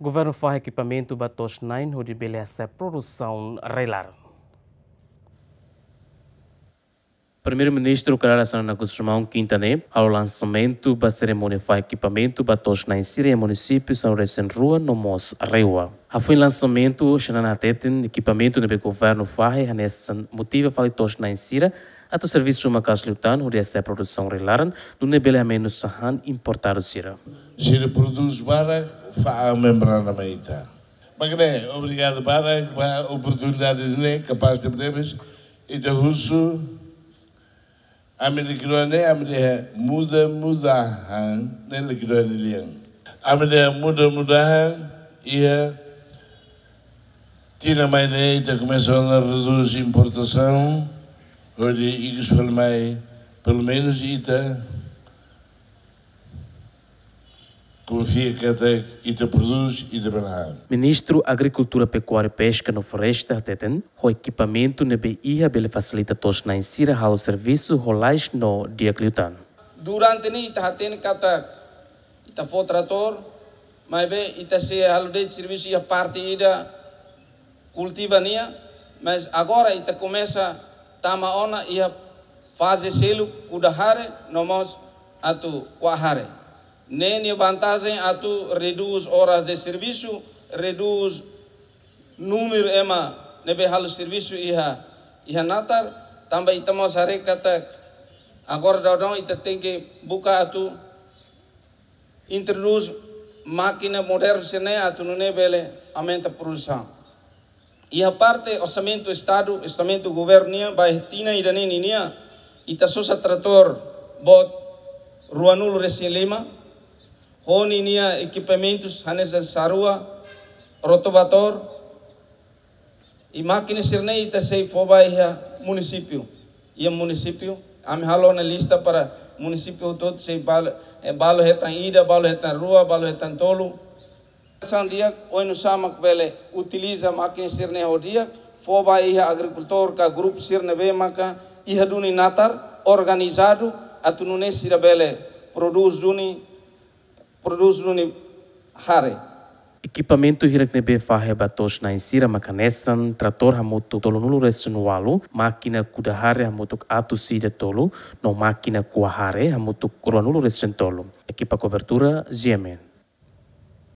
O governo faz equipamento batos 9, onde beleza produção regular. Primeiro-ministro Karala Sananakusumão Quintané, ao lançamento da cerimônia faz equipamento batos 9, Síria, município São Recém Rua, no Mos Reua. Há lançamento xananateten equipamento do governo farre hanessan motiva fali tosh na insira ato serviço uma casa lutando, onde essa é produção relaran do nebele ameno sahan o sira. Se produz para fa a membrana meita. Magné, obrigado para a oportunidade de né capaz de podemos e da russo a amre muda muda han nele A Amre muda muda han ia Tira mais começou a reduzir importação. Olha, e que falei, pelo menos Ita. Tá. Confia que até Ita produz e trabalha. Ministro Agricultura, Pecuária e Pesca no Floresta, Teten, o equipamento na BIA bele facilita tos na insira ao serviço rolais no Diacliutan. Durante ni Ita hatin katak, Ita foi trator, mas bem Ita se haludete serviço e a parte Ida nia, mas agora ita começa tama ona ia fazer selo kudahare nomos atu wahare. Nene vantagem atu reduz horas de serviço, reduz número ema nebe hal serviço iha iha natar também itamos hare katak agora daudão ita tem que buka atu introduz máquina moderna sene atu nune bele aumenta produção e a parte orçamento Estado, orçamento governo, Baetina e Daneninia, e Tassosa Trator, Bot, Ruanul Resilema, Roninia Equipamentos, Hanes Sarua, Rotovator, e máquinas Sirnei Tassei Fobai município. E o município, ame halou na lista para município todo, sei eh, balo, balo retan ida, balo retan rua, balo retan tolo, sandiak oinu samak bele utiliza makin sirne hodiak foba iha agricultor ka grup sirne be maka iha duni natar organizado atunune sira bele produs duni produs duni hare Equipamento be fahe batos na insira makanesan, trator hamutu tolo nulu makina kuda hare hamutuk atu sida tolo, no máquina kuahare hamutuk resen tolu. Equipa cobertura, Ziemen.